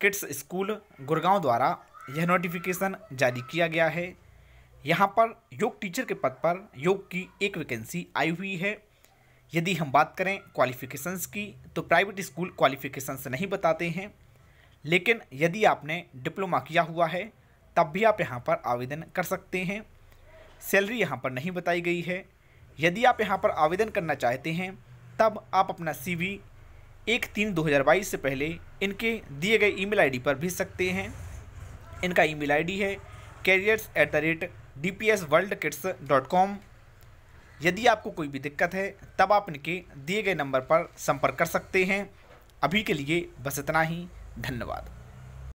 kids school Gurgaon द्वारा यह notification जारी किया गया है यहाँ पर योग टीचर के पद पर योग की एक वैकेंसी आई हुई है यदि हम बात करें क्वालिफ़िकेशंस की तो प्राइवेट स्कूल क्वालिफ़िकेशंस नहीं बताते हैं लेकिन यदि आपने डिप्लोमा किया हुआ है तब भी आप यहाँ पर आवेदन कर सकते हैं सैलरी यहाँ पर नहीं बताई गई है यदि आप यहाँ पर आवेदन करना चाहते हैं तब आप अपना सी एक तीन दो हज़ार बाईस से पहले इनके दिए गए ईमेल आईडी पर भेज सकते हैं इनका ईमेल आईडी है careers at the rate D P S world kits dot com यदि आपको कोई भी दिक्कत है तब आप इनके दिए गए नंबर पर संपर्क कर सकते हैं अभी के लिए बस इतना ही धन्यवाद